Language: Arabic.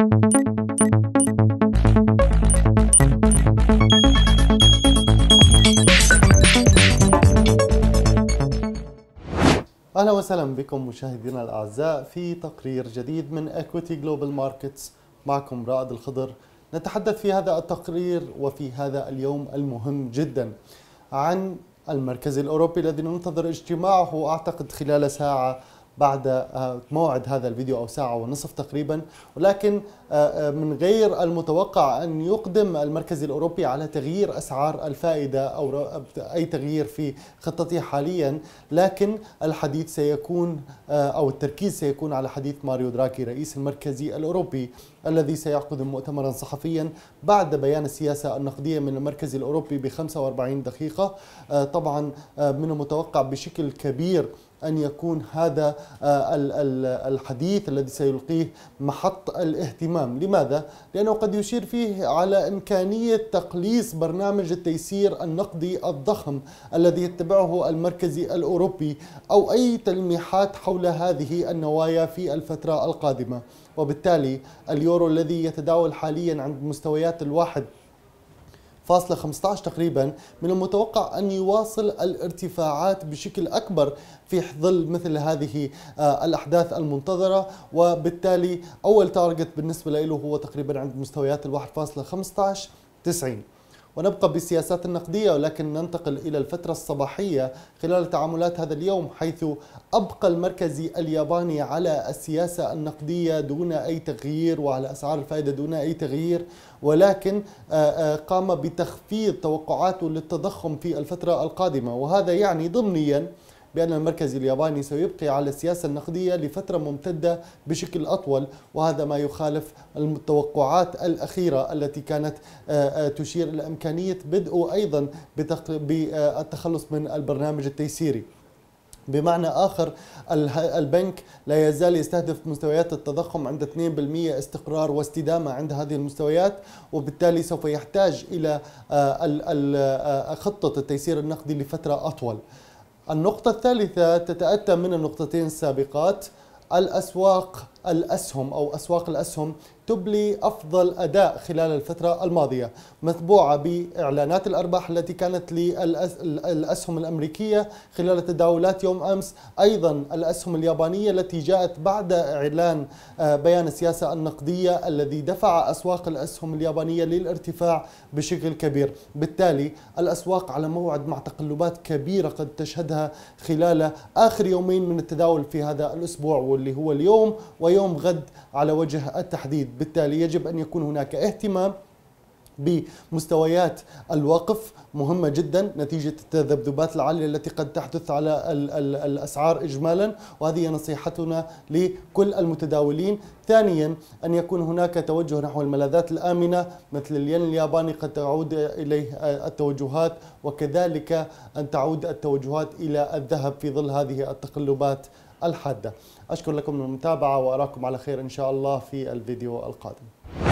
اهلا وسهلا بكم مشاهدينا الاعزاء في تقرير جديد من اكويتي جلوبال ماركتس معكم رائد الخضر نتحدث في هذا التقرير وفي هذا اليوم المهم جدا عن المركز الاوروبي الذي ننتظر اجتماعه اعتقد خلال ساعه بعد آه، موعد هذا الفيديو أو ساعة ونصف تقريبا ولكن آه، آه، من غير المتوقع أن يقدم المركز الأوروبي على تغيير أسعار الفائدة أو أي تغيير في خطته حاليا لكن الحديث سيكون أو التركيز سيكون على حديث ماريو دراكي رئيس المركزي الأوروبي الذي سيعقد مؤتمرا صحفيا بعد بيان السياسة النقدية من المركز الأوروبي ب 45 دقيقة طبعا من المتوقع بشكل كبير أن يكون هذا آه، الحديث الذي سيلقيه محط الاهتمام لماذا؟ لأنه قد يشير فيه على إمكانية تقليص برنامج التيسير النقدي الضخم الذي يتبعه المركزي الأوروبي أو أي تلميحات حول هذه النوايا في الفترة القادمة وبالتالي اليورو الذي يتداول حاليا عند مستويات الواحد 0.15 تقريبا من المتوقع أن يواصل الارتفاعات بشكل أكبر في ظل مثل هذه آه، الأحداث المنتظرة وبالتالي أول تارجت بالنسبة له هو تقريبا عند مستويات ال 1.15 90 ونبقى بالسياسات النقدية ولكن ننتقل إلى الفترة الصباحية خلال تعاملات هذا اليوم حيث أبقى المركزي الياباني على السياسة النقدية دون أي تغيير وعلى أسعار الفائدة دون أي تغيير ولكن آه، آه، قام بتخفيض توقعاته للتضخم في الفترة القادمة وهذا يعني ضمنياً بأن المركز الياباني سيبقي على السياسة النقدية لفترة ممتدة بشكل أطول وهذا ما يخالف التوقعات الأخيرة التي كانت آه، آه، تشير إلى إمكانية بدء أيضا بالتخلص من البرنامج التيسيري بمعنى آخر البنك لا يزال يستهدف مستويات التضخم عند 2% استقرار واستدامة عند هذه المستويات وبالتالي سوف يحتاج إلى آه، خطة التيسير النقدي لفترة أطول النقطة الثالثة تتأتى من النقطتين السابقات الأسواق الأسهم أو أسواق الأسهم تبلي أفضل أداء خلال الفترة الماضية مطبوعة بإعلانات الأرباح التي كانت للأسهم الأمريكية خلال تداولات يوم أمس أيضا الأسهم اليابانية التي جاءت بعد إعلان آه، بيان السياسة النقدية الذي دفع أسواق الأسهم اليابانية للارتفاع بشكل كبير بالتالي الأسواق على موعد مع تقلبات كبيرة قد تشهدها خلال آخر يومين من التداول في هذا الأسبوع واللي هو اليوم و ويوم غد على وجه التحديد بالتالي يجب أن يكون هناك اهتمام بمستويات الوقف مهمة جدا نتيجة التذبذبات العالية التي قد تحدث على الـ الـ الأسعار إجمالا وهذه نصيحتنا لكل المتداولين ثانيا أن يكون هناك توجه نحو الملاذات الآمنة مثل الين الياباني قد تعود إليه التوجهات وكذلك أن تعود التوجهات إلى الذهب في ظل هذه التقلبات الحادة أشكر لكم المتابعة وأراكم على خير إن شاء الله في الفيديو القادم